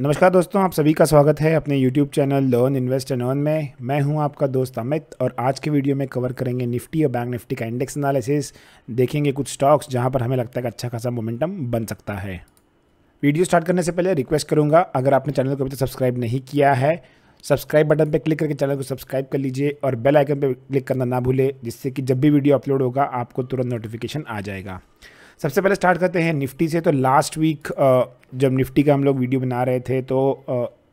नमस्कार दोस्तों आप सभी का स्वागत है अपने YouTube channel learn invest and earn में मैं हूं आपका दोस्त अमित और आज के वीडियो में कवर करेंगे निफ्टी और बैंक निफ्टी का इंडेक्स एनालिसिस देखेंगे कुछ स्टॉक्स जहां पर हमें लगता है कि अच्छा खासा मोमेंटम बन सकता है वीडियो स्टार्ट करने से पहले रिक्वेस्ट करूँगा अगर आपने चैनल को अभी तक तो सब्सक्राइब नहीं किया है सब्सक्राइब बटन पर क्लिक करके चैनल को सब्सक्राइब कर लीजिए और बेल आइकन पर क्लिक करना ना भूलें जिससे कि जब भी वीडियो अपलोड होगा आपको तुरंत नोटिफिकेशन आ जाएगा सबसे पहले स्टार्ट करते हैं निफ्टी से तो लास्ट वीक जब निफ्टी का हम लोग वीडियो बना रहे थे तो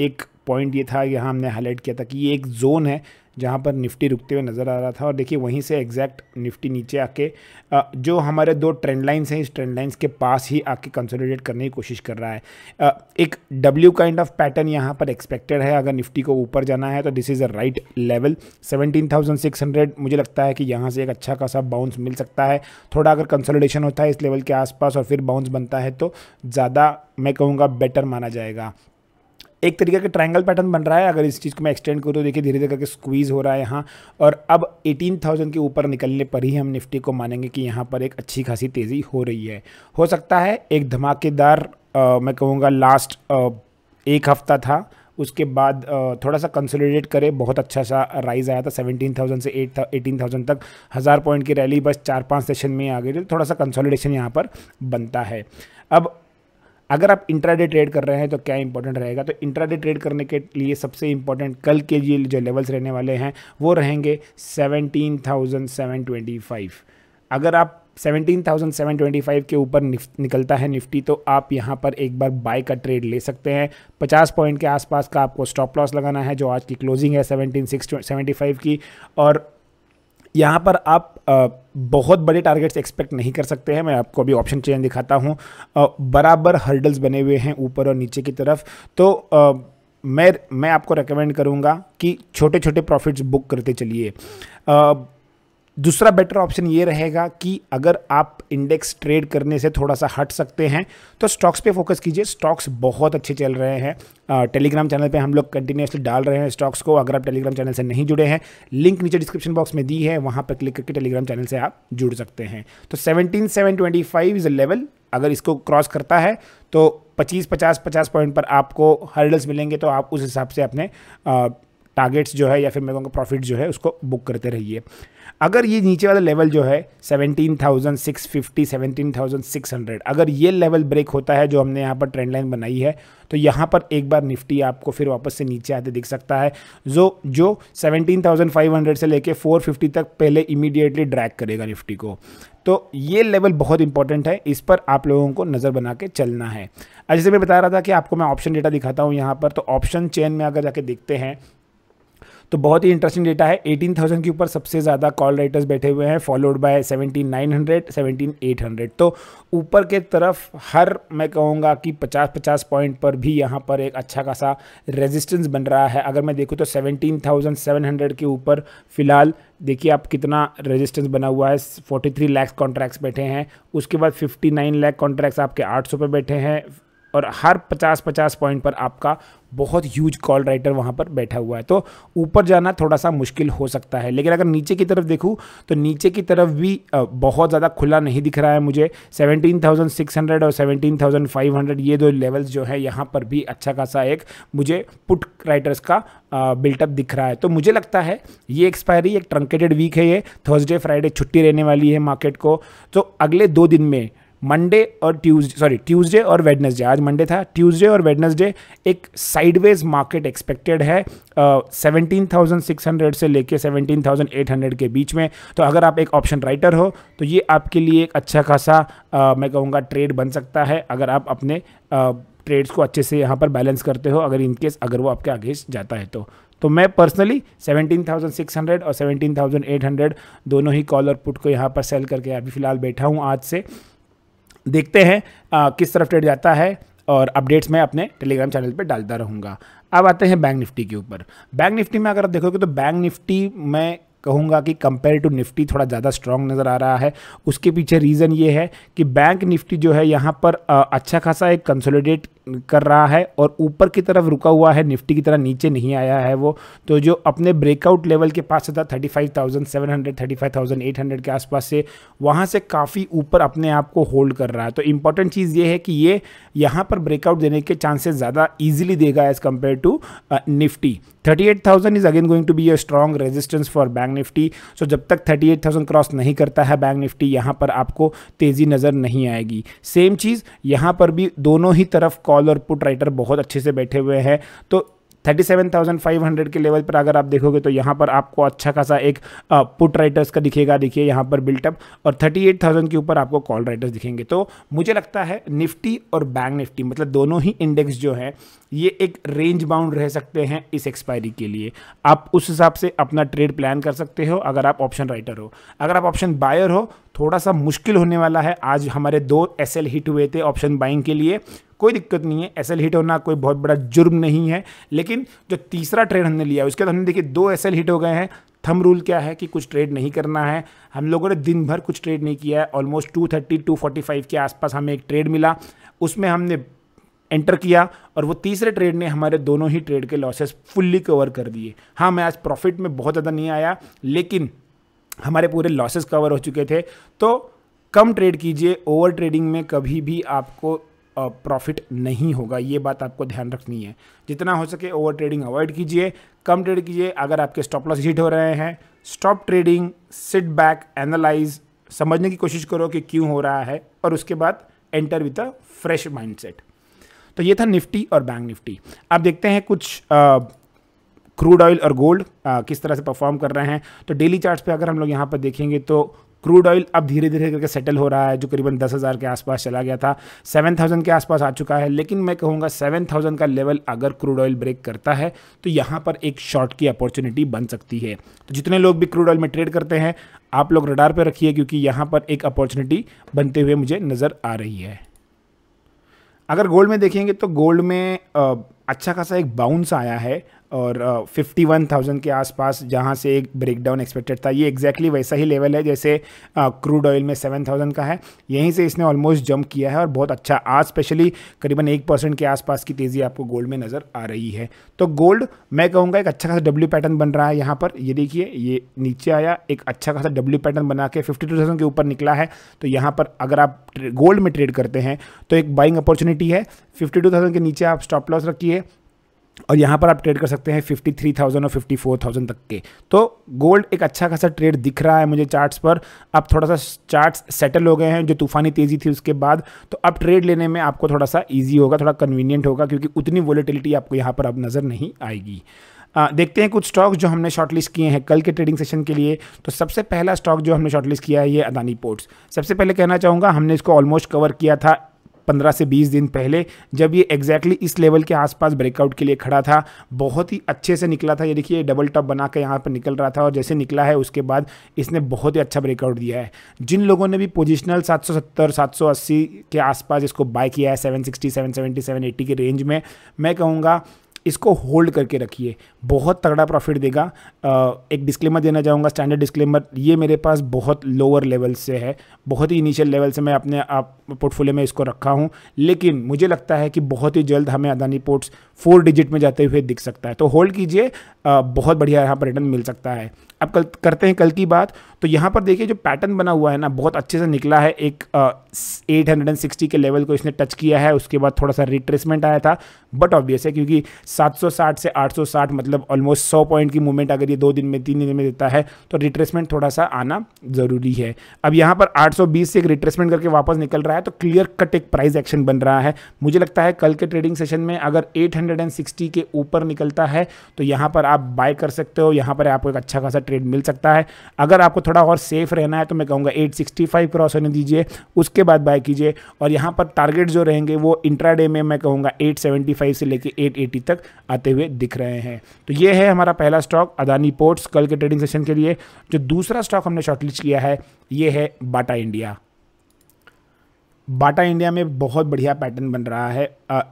एक पॉइंट ये था यहाँ हमने हाईलाइट किया था कि ये एक जोन है जहाँ पर निफ्टी रुकते हुए नज़र आ रहा था और देखिए वहीं से एग्जैक्ट निफ्टी नीचे आके जो हमारे दो ट्रेंड लाइन्स हैं इस ट्रेंड लाइन्स के पास ही आके कंसोलिडेट करने की कोशिश कर रहा है एक डब्ल्यू काइंड ऑफ पैटर्न यहाँ पर एक्सपेक्टेड है अगर निफ्टी को ऊपर जाना है तो this is a right level seventeen मुझे लगता है कि यहाँ से एक अच्छा खासा बाउंस मिल सकता है थोड़ा अगर कंसोलिडेशन होता है इस लेवल के आसपास और फिर बाउंस बनता है तो ज़्यादा मैं कहूँगा बेटर माना जाएगा एक तरीके का ट्रायंगल पैटर्न बन रहा है अगर इस चीज़ को मैं एक्सटेंड करूँ तो देखिए धीरे धीरे करके स्क्वीज़ हो रहा है यहाँ और अब 18,000 के ऊपर निकलने पर ही हम निफ्टी को मानेंगे कि यहाँ पर एक अच्छी खासी तेज़ी हो रही है हो सकता है एक धमाकेदार मैं कहूँगा लास्ट आ, एक हफ्ता था उसके बाद थोड़ा सा कंसोलिडेट करे बहुत अच्छा सा राइज आया था 17,000 से 18,000 तक हज़ार पॉइंट की रैली बस चार पांच सेशन में आ गई थी थोड़ा सा कंसोलिडेशन यहाँ पर बनता है अब अगर आप इंट्राडे ट्रेड कर रहे हैं तो क्या इंपॉर्टेंट रहेगा तो इंट्राडे ट्रेड करने के लिए सबसे इंपॉर्टेंट कल के लिए जो लेवल्स रहने वाले हैं वो रहेंगे seventeen thousand seven twenty five अगर आप 17,725 के ऊपर निकलता है निफ्टी तो आप यहाँ पर एक बार बाय का ट्रेड ले सकते हैं 50 पॉइंट के आसपास का आपको स्टॉप लॉस लगाना है जो आज की क्लोजिंग है 17,675 की और यहाँ पर आप बहुत बड़े टारगेट्स एक्सपेक्ट नहीं कर सकते हैं मैं आपको अभी ऑप्शन चेंज दिखाता हूँ बराबर हर्डल्स बने हुए हैं ऊपर और नीचे की तरफ तो मैं मैं आपको रेकमेंड करूँगा कि छोटे छोटे प्रॉफिट्स बुक करते चलिए दूसरा बेटर ऑप्शन ये रहेगा कि अगर आप इंडेक्स ट्रेड करने से थोड़ा सा हट सकते हैं तो स्टॉक्स पे फोकस कीजिए स्टॉक्स बहुत अच्छे चल रहे हैं टेलीग्राम चैनल पे हम लोग कंटिन्यूसली डाल रहे हैं स्टॉक्स को अगर आप टेलीग्राम चैनल से नहीं जुड़े हैं लिंक नीचे डिस्क्रिप्शन बॉक्स में दी है वहाँ पर क्लिक करके टेलीग्राम चैनल से आप जुड़ सकते हैं तो seventeen seven twenty five is a level अगर इसको क्रॉस करता है तो पच्चीस पचास पचास पॉइंट पर आपको हर्डल्स मिलेंगे तो आप उस हिसाब से अपने टारगेट्स जो है या फिर मेरे को प्रॉफिट जो है उसको बुक करते रहिए अगर ये नीचे वाला लेवल जो है 17,650, 17,600 अगर ये लेवल ब्रेक होता है जो हमने यहाँ पर ट्रेंड लाइन बनाई है तो यहाँ पर एक बार निफ्टी आपको फिर वापस से नीचे आते दिख सकता है जो जो 17,500 से लेके 450 तक पहले इमीडिएटली ड्रैग करेगा निफ्टी को तो ये लेवल बहुत इंपॉर्टेंट है इस पर आप लोगों को नज़र बना के चलना है जैसे मैं बता रहा था कि आपको मैं ऑप्शन डेटा दिखाता हूँ यहाँ पर तो ऑप्शन चेन में अगर जाके देखते हैं तो बहुत ही इंटरेस्टिंग डेटा है 18,000 के ऊपर सबसे ज़्यादा कॉल राइटर्स बैठे हुए हैं फॉलोड बाय 17,900, 17,800 तो ऊपर के तरफ हर मैं कहूँगा कि 50-50 पॉइंट पर भी यहाँ पर एक अच्छा खासा रेजिस्टेंस बन रहा है अगर मैं देखूँ तो 17,700 के ऊपर फिलहाल देखिए आप कितना रेजिस्टेंस बना हुआ है 43 लाख कॉन्ट्रैक्ट्स बैठे हैं उसके बाद 59 लाख कॉन्ट्रैक्ट्स आपके 800 पे बैठे हैं और हर 50-50 पॉइंट पर आपका बहुत ह्यूज कॉल राइटर वहाँ पर बैठा हुआ है तो ऊपर जाना थोड़ा सा मुश्किल हो सकता है लेकिन अगर नीचे की तरफ देखूँ तो नीचे की तरफ भी बहुत ज़्यादा खुला नहीं दिख रहा है मुझे 17,600 और 17,500 ये दो लेवल्स जो है यहाँ पर भी अच्छा खासा एक मुझे पुट राइटर्स का बिल्टअप दिख रहा है तो मुझे लगता है ये एक्सपायरी एक ट्रंकेटेड वीक है ये थर्सडे फ्राइडे छुट्टी रहने वाली है मार्केट को तो अगले दो दिन में मंडे और ट्यूसडे सॉरी ट्यूसडे और वेडनेसडे आज मंडे था ट्यूसडे और वेडनेसडे एक साइडवेज मार्केट एक्सपेक्टेड है सेवनटीन थाउजेंड सिक्स हंड्रेड से लेके सेवनटीन थाउजेंड एट हंड्रेड के बीच में तो अगर आप एक ऑप्शन राइटर हो तो ये आपके लिए एक अच्छा खासा uh, मैं कहूँगा ट्रेड बन सकता है अगर आप अपने uh, ट्रेड्स को अच्छे से यहाँ पर बैलेंस करते हो अगर इनकेस अगर वो आपके आगे जाता है तो तो मैं पर्सनली 17,600 और 17,800 दोनों ही कॉलर पुट को यहाँ पर सेल करके अभी फ़िलहाल बैठा हूँ आज से देखते हैं आ, किस तरफ ट्रेड जाता है और अपडेट्स मैं अपने टेलीग्राम चैनल पर डालता रहूँगा अब आते हैं बैंक निफ्टी के ऊपर बैंक निफ्टी में अगर आप देखोगे तो बैंक निफ्टी में कहूँगा कि कंपेयर टू निफ्टी थोड़ा ज़्यादा स्ट्रांग नज़र आ रहा है उसके पीछे रीज़न ये है कि बैंक निफ्टी जो है यहाँ पर अच्छा खासा एक कंसोलिडेट कर रहा है और ऊपर की तरफ रुका हुआ है निफ्टी की तरह नीचे नहीं आया है वो तो जो अपने ब्रेकआउट लेवल के पास था thirty five thousand seven hundred thirty five thousand eight hundred के आसपास से वहाँ से काफ़ी ऊपर अपने आप को होल्ड कर रहा है तो इंपॉर्टेंट चीज़ ये है कि ये यहाँ पर ब्रेकआउट देने के चांसेस ज़्यादा ईजिली देगा as compare to Nifty thirty eight thousand is again going to be a strong resistance for bank bank Nifty so जब तक 38,000 क्रॉस नहीं करता है बैंक निफ्टी यहाँ पर आपको तेज़ी नज़र नहीं आएगी सेम चीज़ यहाँ पर भी दोनों ही तरफ कॉल और पुट राइटर बहुत अच्छे से बैठे हुए हैं तो 37,500 के लेवल पर अगर आप देखोगे तो यहाँ पर आपको अच्छा खासा एक पुट राइटर्स का दिखेगा देखिए यहाँ पर बिल्टअप और 38,000 के ऊपर आपको कॉल राइटर्स दिखेंगे तो मुझे लगता है निफ्टी और बैंक निफ्टी मतलब दोनों ही इंडेक्स जो है ये एक रेंज बाउंड रह सकते हैं इस एक्सपायरी के लिए आप उस हिसाब से अपना ट्रेड प्लान कर सकते हो अगर आप ऑप्शन राइटर हो अगर आप ऑप्शन बायर हो थोड़ा सा मुश्किल होने वाला है आज हमारे दो एस हिट हुए थे ऑप्शन बाइंग के लिए कोई दिक्कत नहीं है एस हिट होना कोई बहुत बड़ा जुर्म नहीं है लेकिन जो तीसरा ट्रेड हमने लिया उसके बाद हमने देखिए दो एस हिट हो गए हैं थम रूल क्या है कि कुछ ट्रेड नहीं करना है हम लोगों ने दिन भर कुछ ट्रेड नहीं किया है almost two two thirty forty five के आसपास हमें एक ट्रेड मिला उसमें हमने एंटर किया और वो तीसरे ट्रेड ने हमारे दोनों ही ट्रेड के लॉसेस फुल्ली कवर कर दिए हाँ मैं आज प्रॉफिट में बहुत ज़्यादा नहीं आया लेकिन हमारे पूरे लॉसेस कवर हो चुके थे तो कम ट्रेड कीजिए ओवर ट्रेडिंग में कभी भी आपको प्रॉफिट नहीं होगा ये बात आपको ध्यान रखनी है जितना हो सके ओवर ट्रेडिंग अवॉइड कीजिए कम ट्रेड कीजिए अगर आपके स्टॉप लॉस हिट हो रहे हैं stop trading sit back analyse समझने की कोशिश करो कि क्यों हो रहा है और उसके बाद enter with a fresh mindset तो ये था निफ्टी और बैंक निफ्टी आप देखते हैं कुछ आ, क्रूड ऑयल और गोल्ड किस तरह से परफॉर्म कर रहे हैं तो डेली चार्ट्स पे अगर हम लोग यहाँ पर देखेंगे तो क्रूड ऑयल अब धीरे धीरे करके सेटल हो रहा है जो करीबन दस हज़ार के आसपास चला गया था सेवन थाउजेंड के आसपास आ चुका है लेकिन मैं कहूँगा सेवन थाउजेंड का लेवल अगर क्रूड ऑयल ब्रेक करता है तो यहाँ पर एक शॉर्ट की अपॉर्चुनिटी बन सकती है तो जितने लोग भी क्रूड ऑयल में ट्रेड करते हैं आप लोग रडार पर रखिए क्योंकि यहाँ पर एक अपॉर्चुनिटी बनते हुए मुझे नज़र आ रही है अगर गोल्ड में देखेंगे तो गोल्ड में अच्छा खासा एक बाउंस आया है और फिफ्टी वन थाउजेंड के आसपास जहाँ से एक ब्रेकडाउन एक्सपेक्टेड था ये एक्जैक्टली exactly वैसा ही लेवल है जैसे क्रूड ऑयल में सेवन थाउजेंड का है यहीं से इसने ऑलमोस्ट जंप किया है और बहुत अच्छा आज स्पेशली करीबन एक परसेंट के आसपास की तेज़ी आपको गोल्ड में नज़र आ रही है तो गोल्ड मैं कहूँगा एक अच्छा खासा डब्ल्यू पैटर्न बन रहा है यहाँ पर ये देखिए ये नीचे आया एक अच्छा खासा डब्ल्यू पैटर्न बना के फिफ्टी टू थाउजेंड के ऊपर निकला है तो यहाँ पर अगर आप गोल्ड में ट्रेड करते हैं तो एक बाइंग अपॉर्चुनिटी है फिफ्टी टू थाउजेंड के नीचे आप स्टॉप लॉस रखिए और यहाँ पर आप ट्रेड कर सकते हैं 53,000 और 54,000 तक के तो गोल्ड एक अच्छा खासा ट्रेड दिख रहा है मुझे चार्ट्स पर अब थोड़ा सा चार्ट्स सेटल हो गए हैं जो तूफानी तेज़ी थी उसके बाद तो अब ट्रेड लेने में आपको थोड़ा सा ईजी होगा थोड़ा कन्वीनियंट होगा क्योंकि उतनी वॉलीटिलिटी आपको यहाँ पर अब नज़र नहीं आएगी आ, देखते हैं कुछ स्टॉक जो हमने शॉर्टलिस्ट किए हैं कल के ट्रेडिंग सेशन के लिए तो सबसे पहला स्टॉक जो हमने शॉर्टलिस्ट किया है ये अदानी पोर्ट्स सबसे पहले कहना चाहूँगा हमने इसको ऑलमोस्ट कवर किया था पंद्रह से बीस दिन पहले जब ये एग्जैक्टली exactly इस लेवल के आसपास ब्रेकआउट के लिए खड़ा था बहुत ही अच्छे से निकला था ये देखिए डबल टॉप बना के यहाँ पर निकल रहा था और जैसे निकला है उसके बाद इसने बहुत ही अच्छा ब्रेकआउट दिया है जिन लोगों ने भी पोजिशनल सौ अस्सी के आसपास इसको बाय किया है 760 सेवन 780 के रेंज में मैं कहूँगा इसको होल्ड करके रखिए बहुत तगड़ा प्रॉफिट देगा एक डिस्क्लेमर देना चाहूँगा स्टैंडर्ड डिस्क्लेमर ये मेरे पास बहुत लोअर लेवल से है बहुत ही इनिशियल लेवल से मैं अपने आप पोर्टफोलियो में इसको रखा हूँ लेकिन मुझे लगता है कि बहुत ही जल्द हमें अदानी पोर्ट्स फोर डिजिट में जाते हुए दिख सकता है तो होल्ड कीजिए बहुत बढ़िया यहाँ पर रिटर्न मिल सकता है अब कल करते हैं कल की बात तो यहाँ पर देखिए जो पैटर्न बना हुआ है ना बहुत अच्छे से निकला है एक एट हंड्रेड एंड सिक्सटी के लेवल को इसने टच किया है उसके बाद थोड़ा सा रिट्रेसमेंट आया था बट ऑब्वियस है क्योंकि 760 से 860 मतलब ऑलमोस्ट 100 पॉइंट की मूवमेंट अगर ये दो दिन में तीन दिन में देता है तो रिट्रेसमेंट थोड़ा सा आना ज़रूरी है अब यहाँ पर 820 से एक रिट्रेसमेंट करके वापस निकल रहा है तो क्लियर कट एक प्राइस एक्शन बन रहा है मुझे लगता है कल के ट्रेडिंग सेशन में अगर 860 के ऊपर निकलता है तो यहाँ पर आप बाय कर सकते हो यहाँ पर आपको एक अच्छा खासा ट्रेड मिल सकता है अगर आपको थोड़ा और सेफ रहना है तो मैं कहूँगा एट क्रॉस होने दीजिए उसके बाद बाय कीजिए और यहाँ पर टारगेट जो रहेंगे वो इंट्राडे में मैं कहूँगा एट से लेकर एट तक आते हुए दिख रहे हैं तो ये है हमारा पहला स्टॉक अदानी पोर्ट्स कल के ट्रेडिंग सेशन के लिए जो दूसरा स्टॉक हमने शॉर्टलिस्ट किया है ये है बाटा इंडिया बाटा इंडिया में बहुत बढ़िया पैटर्न बन रहा है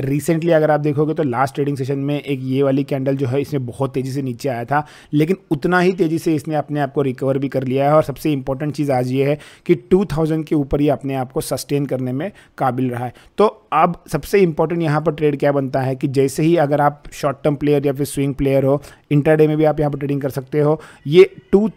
रिसेंटली अगर आप देखोगे तो लास्ट ट्रेडिंग सेशन में एक ये वाली कैंडल जो है इसमें बहुत तेज़ी से नीचे आया था लेकिन उतना ही तेज़ी से इसने अपने आप को रिकवर भी कर लिया है और सबसे इंपॉर्टेंट चीज़ आज ये है कि 2000 के ऊपर ही अपने आप को सस्टेन करने में काबिल रहा है तो अब सबसे इंपॉर्टेंट यहाँ पर ट्रेड क्या बनता है कि जैसे ही अगर आप शॉर्ट टर्म प्लेयर या फिर स्विंग प्लेयर हो इंटरडे में भी आप यहाँ पर ट्रेडिंग कर सकते हो ये टू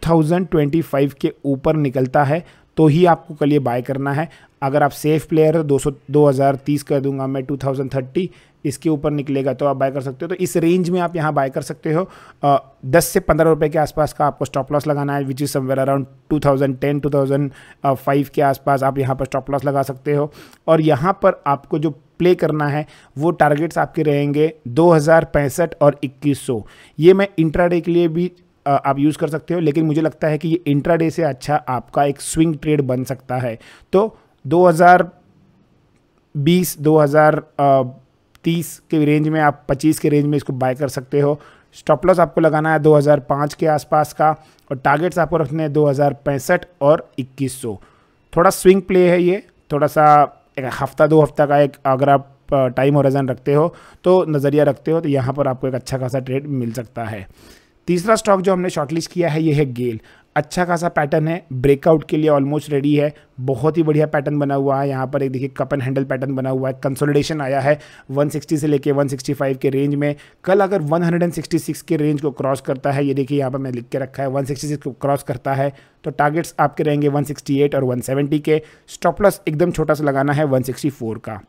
के ऊपर निकलता है तो ही आपको कल ये बाय करना है अगर आप सेफ प्लेयर हो दो सौ दो हज़ार तीस कर दूंगा मैं टू थाउजेंड थर्टी इसके ऊपर निकलेगा तो आप बाय कर सकते हो तो इस रेंज में आप यहाँ बाय कर सकते हो दस से पंद्रह रुपये के आसपास का आपको स्टॉप लॉस लगाना है which is somewhere around two thousand ten two thousand five के आसपास आप यहाँ पर स्टॉप लॉस लगा सकते हो और यहाँ पर आपको जो प्ले करना है वो टारगेट्स आपके रहेंगे दो हज़ार पैंसठ और इक्कीस सौ ये मैं इंट्राडे के लिए भी आप यूज़ कर सकते हो लेकिन मुझे लगता है कि ये इंट्राडे से अच्छा आपका एक स्विंग ट्रेड बन सकता है तो 2030 के रेंज में आप 25 के रेंज में इसको बाय कर सकते हो स्टॉप लॉस आपको लगाना है 2005 के आसपास का और टारगेट्स आपको रखने हैं दो और 2100 थोड़ा स्विंग प्ले है ये थोड़ा सा एक हफ्ता दो हफ्ता का एक अगर आप टाइम होराजन रखते हो तो नज़रिया रखते हो तो यहाँ पर आपको एक अच्छा खासा ट्रेड मिल सकता है तीसरा स्टॉक जो हमने शॉर्टलिस्ट किया है ये है गेल अच्छा खासा पैटर्न है ब्रेकआउट के लिए ऑलमोस्ट रेडी है बहुत ही बढ़िया पैटर्न बना हुआ है यहाँ पर एक देखिए कप एंड हैंडल पैटर्न बना हुआ है कंसोलिडेशन आया है 160 से लेके 165 के रेंज में कल अगर 166 के रेंज को क्रॉस करता है ये देखिए यहाँ पर मैं लिख के रखा है 166 को क्रॉस करता है तो टारगेट्स आपके रहेंगे वन और वन के स्टॉपलस एकदम छोटा सा लगाना है वन का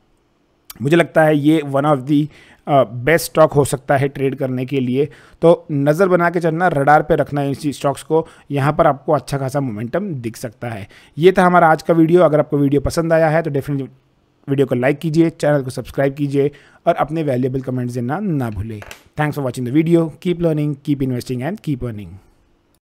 मुझे लगता है ये one of the best stock हो सकता है ट्रेड करने के लिए तो नज़र बना के चलना रडार पे रखना इन स्टॉक्स को यहाँ पर आपको अच्छा खासा मोमेंटम दिख सकता है ये था हमारा आज का वीडियो अगर आपको वीडियो पसंद आया है तो डेफिनेटली वीडियो को लाइक कीजिए चैनल को सब्सक्राइब कीजिए और अपने वैल्यूबल कमेंट्स देना ना भूलें thanks for watching the video keep learning keep investing and keep earning